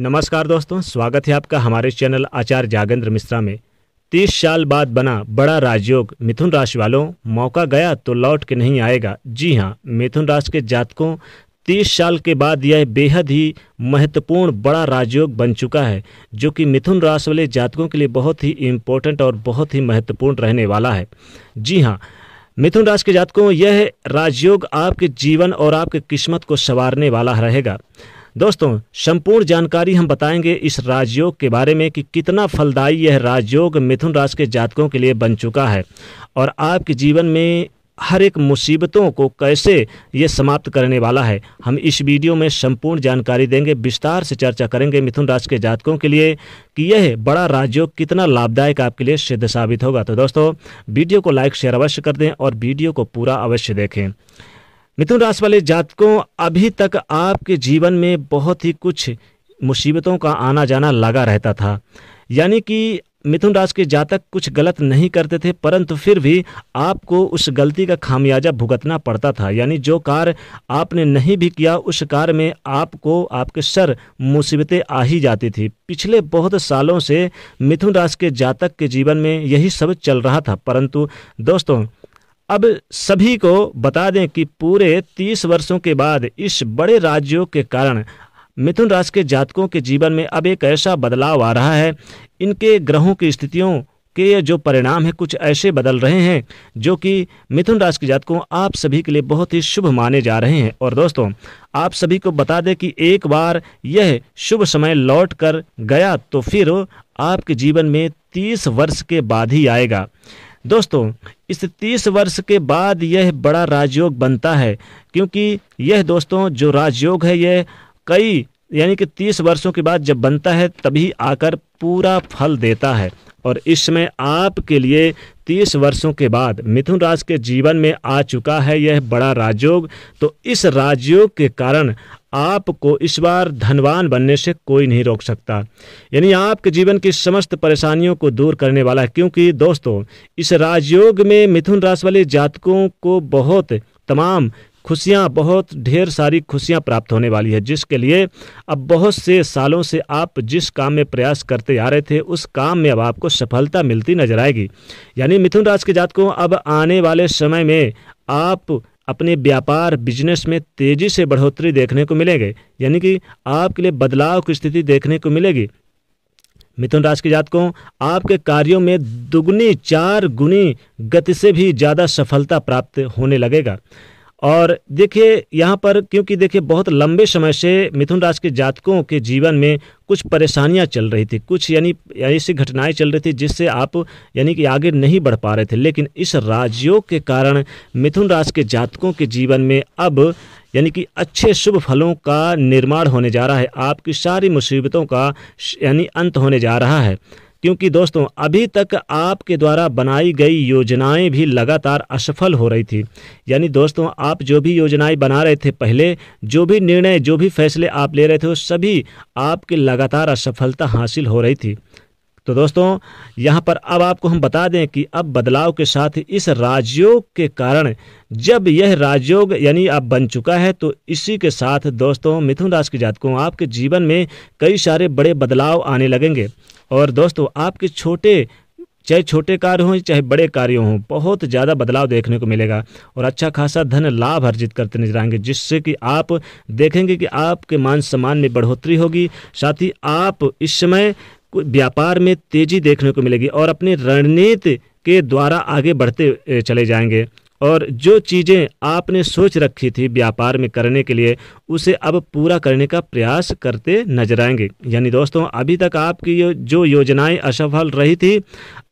नमस्कार दोस्तों स्वागत है आपका हमारे चैनल आचार्य जागेंद्र मिश्रा में तीस साल बाद बना बड़ा राजयोग मिथुन राशि वालों मौका गया तो लौट के नहीं आएगा जी हाँ मिथुन राशि के जातकों तीस साल के बाद यह बेहद ही महत्वपूर्ण बड़ा राजयोग बन चुका है जो कि मिथुन राशि वाले जातकों के लिए बहुत ही इम्पोर्टेंट और बहुत ही महत्वपूर्ण रहने वाला है जी हाँ मिथुन राशि के जातकों यह राजयोग आपके जीवन और आपके किस्मत को संवारने वाला रहेगा दोस्तों संपूर्ण जानकारी हम बताएंगे इस राजयोग के बारे में कि कितना फलदायी यह राजयोग मिथुन राशि के जातकों के लिए बन चुका है और आपके जीवन में हर एक मुसीबतों को कैसे ये समाप्त करने वाला है हम इस वीडियो में संपूर्ण जानकारी देंगे विस्तार से चर्चा करेंगे मिथुन राशि के जातकों के लिए कि यह बड़ा राजयोग कितना लाभदायक आपके लिए सिद्ध साबित होगा तो दोस्तों वीडियो को लाइक शेयर अवश्य कर दें और वीडियो को पूरा अवश्य देखें मिथुन राशि वाले जातकों अभी तक आपके जीवन में बहुत ही कुछ मुसीबतों का आना जाना लगा रहता था यानी कि मिथुन राशि के जातक कुछ गलत नहीं करते थे परंतु फिर भी आपको उस गलती का खामियाजा भुगतना पड़ता था यानी जो कार्य आपने नहीं भी किया उस कार्य में आपको आपके सर मुसीबतें आ ही जाती थी पिछले बहुत सालों से मिथुन राशि के जातक के जीवन में यही सब चल रहा था परंतु दोस्तों अब सभी को बता दें कि पूरे तीस वर्षों के बाद इस बड़े राज्यों के कारण मिथुन राशि के जातकों के जीवन में अब एक ऐसा बदलाव आ रहा है इनके ग्रहों की स्थितियों के जो परिणाम है कुछ ऐसे बदल रहे हैं जो कि मिथुन राशि के जातकों आप सभी के लिए बहुत ही शुभ माने जा रहे हैं और दोस्तों आप सभी को बता दें कि एक बार यह शुभ समय लौट कर गया तो फिर आपके जीवन में तीस वर्ष के बाद ही आएगा दोस्तों इस तीस वर्ष के बाद यह बड़ा राजयोग बनता है क्योंकि यह दोस्तों जो राजयोग है यह कई यानी कि तीस वर्षों के बाद जब बनता है तभी आकर पूरा फल देता है और इस समय आपके लिए तीस वर्षों के बाद मिथुन राज के जीवन में आ चुका है यह बड़ा राजयोग तो इस राजयोग के कारण आपको इस बार धनवान बनने से कोई नहीं रोक सकता यानी आपके जीवन की समस्त परेशानियों को दूर करने वाला है क्योंकि दोस्तों इस राजयोग में मिथुन राशि वाले जातकों को बहुत तमाम खुशियाँ बहुत ढेर सारी खुशियाँ प्राप्त होने वाली है जिसके लिए अब बहुत से सालों से आप जिस काम में प्रयास करते आ रहे थे उस काम में अब आपको सफलता मिलती नजर आएगी यानी मिथुन राशि के जातकों अब आने वाले समय में आप अपने व्यापार बिजनेस में तेज़ी से बढ़ोतरी देखने को मिलेंगे यानी कि आपके लिए बदलाव की स्थिति देखने को मिलेगी मिथुन राशि के जातकों आपके कार्यों में दुगुनी चार गुनी गति से भी ज़्यादा सफलता प्राप्त होने लगेगा और देखिए यहाँ पर क्योंकि देखिए बहुत लंबे समय से मिथुन राशि के जातकों के जीवन में कुछ परेशानियाँ चल रही थी कुछ यानी ऐसी घटनाएं चल रही थी जिससे आप यानी कि आगे नहीं बढ़ पा रहे थे लेकिन इस राजयोग के कारण मिथुन राशि के जातकों के जीवन में अब यानी कि अच्छे शुभ फलों का निर्माण होने जा रहा है आपकी सारी मुसीबतों का यानी अंत होने जा रहा है क्योंकि दोस्तों अभी तक आपके द्वारा बनाई गई योजनाएं भी लगातार असफल हो रही थी यानी दोस्तों आप जो भी योजनाएं बना रहे थे पहले जो भी निर्णय जो भी फैसले आप ले रहे थे वो सभी आपकी लगातार असफलता हासिल हो रही थी तो दोस्तों यहाँ पर अब आपको हम बता दें कि अब बदलाव के साथ इस राजयोग के कारण जब यह राजयोग यानी अब बन चुका है तो इसी के साथ दोस्तों मिथुन राशि के जातकों आपके जीवन में कई सारे बड़े बदलाव आने लगेंगे और दोस्तों आपके छोटे चाहे छोटे कार्य हों चाहे बड़े कार्य हों बहुत ज़्यादा बदलाव देखने को मिलेगा और अच्छा खासा धन लाभ अर्जित करते नजर आएंगे जिससे कि आप देखेंगे कि आपके मान सम्मान में बढ़ोतरी होगी साथ ही आप इस समय व्यापार में तेजी देखने को मिलेगी और अपने रणनीति के द्वारा आगे बढ़ते चले जाएंगे और जो चीज़ें आपने सोच रखी थी व्यापार में करने के लिए उसे अब पूरा करने का प्रयास करते नजर आएंगे यानी दोस्तों अभी तक आपकी जो योजनाएं असफल रही थी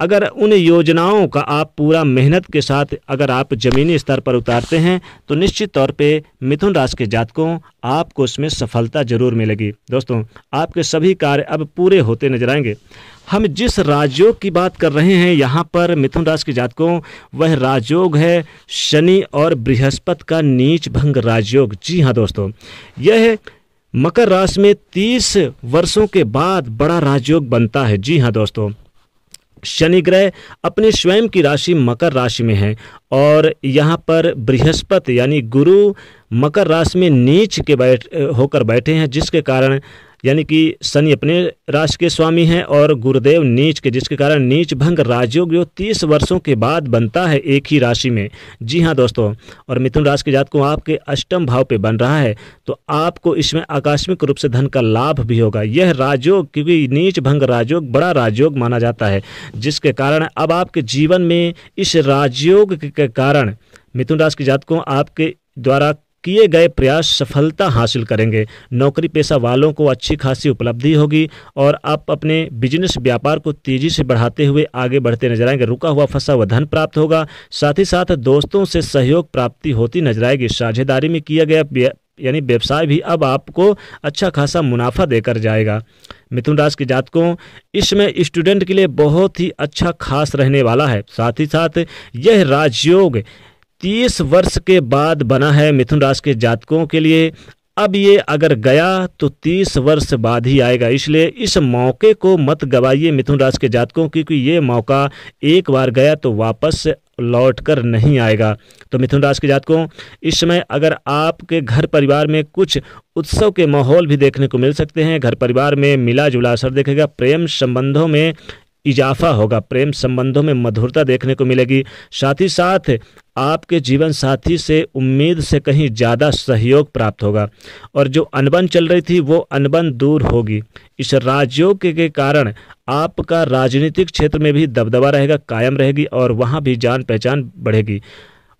अगर उन योजनाओं का आप पूरा मेहनत के साथ अगर आप ज़मीनी स्तर पर उतारते हैं तो निश्चित तौर पे मिथुन राशि के जातकों आपको उसमें सफलता ज़रूर मिलेगी दोस्तों आपके सभी कार्य अब पूरे होते नजर आएंगे हम जिस राजयोग की बात कर रहे हैं यहाँ पर मिथुन राशि के जातकों वह राजयोग है शनि और बृहस्पति का नीच भंग राजयोग जी हाँ दोस्तों यह मकर राशि में तीस वर्षों के बाद बड़ा राजयोग बनता है जी हाँ दोस्तों शनि ग्रह अपने स्वयं की राशि मकर राशि में है और यहाँ पर बृहस्पति यानी गुरु मकर राशि में नीच के बैठ होकर बैठे हैं जिसके कारण यानी कि शनि अपने राशि के स्वामी हैं और गुरुदेव नीच के जिसके कारण नीच भंग राजयोग जो तीस वर्षों के बाद बनता है एक ही राशि में जी हाँ दोस्तों और मिथुन राशि के जातकों आपके अष्टम भाव पे बन रहा है तो आपको इसमें आकस्मिक रूप से धन का लाभ भी होगा यह राजयोग क्योंकि नीच भंग राजयोग बड़ा राजयोग माना जाता है जिसके कारण अब आपके जीवन में इस राजयोग के कारण मिथुन राशि के जातकों आपके द्वारा किए गए प्रयास सफलता हासिल करेंगे नौकरी पेशा वालों को अच्छी खासी उपलब्धि होगी और आप अपने बिजनेस व्यापार को तेजी से बढ़ाते हुए आगे बढ़ते नजर आएंगे रुका हुआ फंसा हुआ धन प्राप्त होगा साथ ही साथ दोस्तों से सहयोग प्राप्ति होती नजर आएगी साझेदारी में किया गया यानी व्यवसाय भी अब आपको अच्छा खासा मुनाफा देकर जाएगा मिथुन राशि के जातकों इसमें स्टूडेंट के लिए बहुत ही अच्छा खास रहने वाला है साथ ही साथ यह राजयोग तीस वर्ष के बाद बना है मिथुन राशि के जातकों के लिए अब ये अगर गया तो तीस वर्ष बाद ही आएगा इसलिए इस मौके को मत गवाइए मिथुन राशि के जातकों क्योंकि ये मौका एक बार गया तो वापस लौट कर नहीं आएगा तो मिथुन राशि के जातकों इस समय अगर आपके घर परिवार में कुछ उत्सव के माहौल भी देखने को मिल सकते हैं घर परिवार में मिला जुला असर देखेगा प्रेम संबंधों में इजाफा होगा प्रेम संबंधों में मधुरता देखने को मिलेगी साथ ही साथ आपके जीवन साथी से उम्मीद से कहीं ज़्यादा सहयोग प्राप्त होगा और जो अनबन चल रही थी वो अनबन दूर होगी इस राजयोग के, के कारण आपका राजनीतिक क्षेत्र में भी दबदबा रहेगा कायम रहेगी और वहाँ भी जान पहचान बढ़ेगी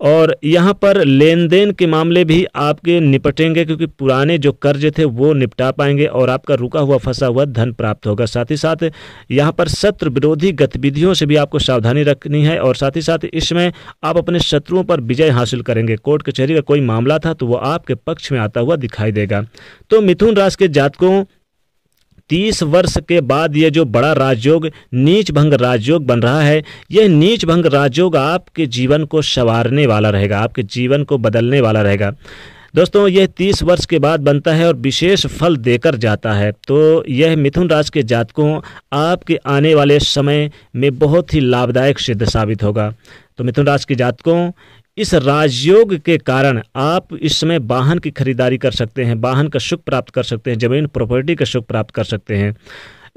और यहाँ पर लेन देन के मामले भी आपके निपटेंगे क्योंकि पुराने जो कर्ज थे वो निपटा पाएंगे और आपका रुका हुआ फंसा हुआ धन प्राप्त होगा साथ ही साथ यहाँ पर शत्रु विरोधी गतिविधियों से भी आपको सावधानी रखनी है और साथ ही साथ इसमें आप अपने शत्रुओं पर विजय हासिल करेंगे कोर्ट कचहरी का कोई मामला था तो वो आपके पक्ष में आता हुआ दिखाई देगा तो मिथुन राशि के जातकों तीस वर्ष के बाद ये जो बड़ा राजयोग नीच भंग राजयोग बन रहा है यह नीच भंग राजयोग आपके जीवन को संवारने वाला रहेगा आपके जीवन को बदलने वाला रहेगा दोस्तों यह तीस वर्ष के बाद बनता है और विशेष फल देकर जाता है तो यह मिथुन राज के जातकों आपके आने वाले समय में बहुत ही लाभदायक सिद्ध साबित होगा तो मिथुन राज के जातकों इस राजयोग के कारण आप इस समय वाहन की खरीदारी कर सकते हैं वाहन का सुख प्राप्त कर सकते हैं जमीन प्रॉपर्टी का सुख प्राप्त कर सकते हैं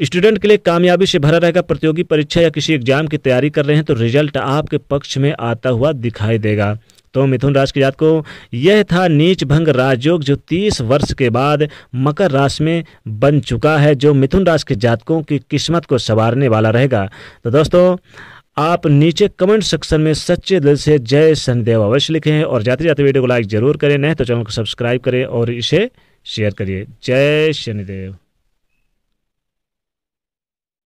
स्टूडेंट के लिए कामयाबी से भरा रहेगा प्रतियोगी परीक्षा या किसी एग्जाम की तैयारी कर रहे हैं तो रिजल्ट आपके पक्ष में आता हुआ दिखाई देगा तो मिथुन राशि के जात को यह था नीच भंग राजयोग जो 30 वर्ष के बाद मकर राशि में बन चुका है जो मिथुन राशि के जातकों की किस्मत को संवारने वाला रहेगा तो दोस्तों आप नीचे कमेंट सेक्शन में सच्चे दिल से जय सनदेव अवश्य लिखें और जाते जाते वीडियो को लाइक जरूर करें नहीं तो चैनल को सब्सक्राइब करें और इसे शेयर करिए जय शनिदेव